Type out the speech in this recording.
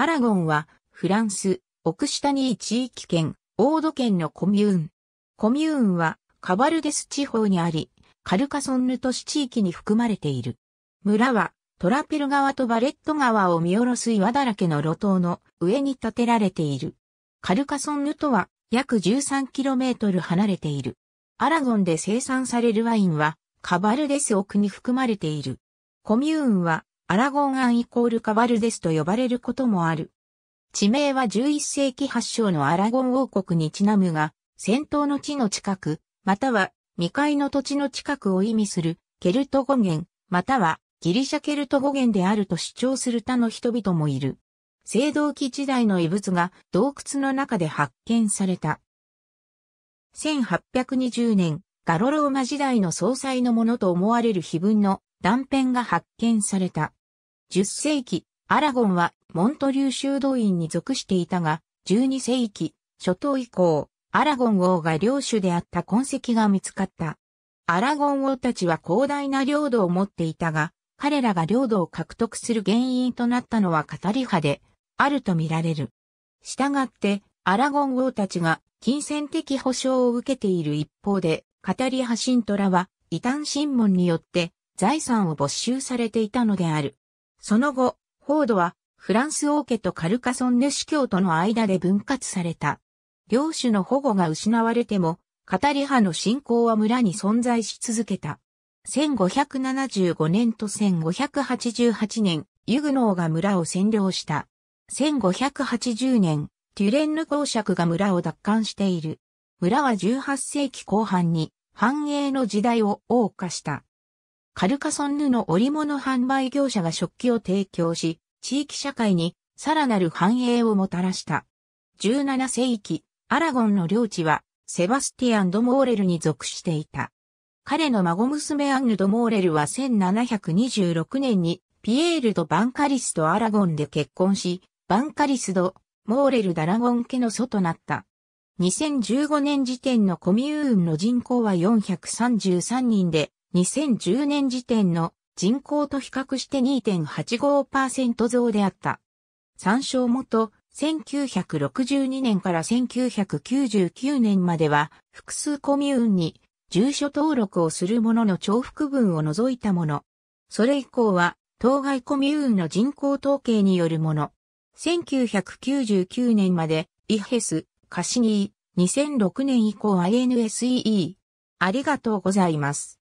アラゴンは、フランス、オクシタニー地域圏、オード県のコミューン。コミューンは、カバルデス地方にあり、カルカソンヌ都市地域に含まれている。村は、トラペル川とバレット川を見下ろす岩だらけの路頭の上に建てられている。カルカソンヌとは約 13km 離れている。アラゴンで生産されるワインはカバルデス奥に含まれている。コミューンはアラゴンアンイコールカバルデスと呼ばれることもある。地名は11世紀発祥のアラゴン王国にちなむが、戦闘の地の近く、または未開の土地の近くを意味するケルト語源、またはギリシャケルト語源であると主張する他の人々もいる。青銅器時代の遺物が洞窟の中で発見された。1820年、ガロローマ時代の総裁のものと思われる碑文の断片が発見された。10世紀、アラゴンはモントリュー修道院に属していたが、12世紀、初頭以降、アラゴン王が領主であった痕跡が見つかった。アラゴン王たちは広大な領土を持っていたが、彼らが領土を獲得する原因となったのはカタリ派で、あると見られる。したがって、アラゴン王たちが金銭的保障を受けている一方で、カタリ派シントラは、異端審問によって財産を没収されていたのである。その後、フォードはフランス王家とカルカソンヌ司教との間で分割された。領主の保護が失われても、カタリ派の信仰は村に存在し続けた。1575年と1588年、ユグノーが村を占領した。1580年、テュレンヌ公爵が村を奪還している。村は18世紀後半に繁栄の時代を謳歌した。カルカソンヌの織物販売業者が食器を提供し、地域社会にさらなる繁栄をもたらした。17世紀、アラゴンの領地は、セバスティアン・ド・モーレルに属していた。彼の孫娘アンヌ・ド・モーレルは1726年に、ピエール・ド・バンカリスとアラゴンで結婚し、バンカリス・ド・モーレル・ダラゴン家の祖となった。2015年時点のコミューンの人口は433人で、2010年時点の人口と比較して2.85%増であった。参照元、1962年から1999年までは複数コミューンに住所登録をする者の重複分を除いたもの。それ以降は当該コミューンの人口統計によるもの。1999年までイヘス、カシニー、2006年以降 INSEE。ありがとうございます。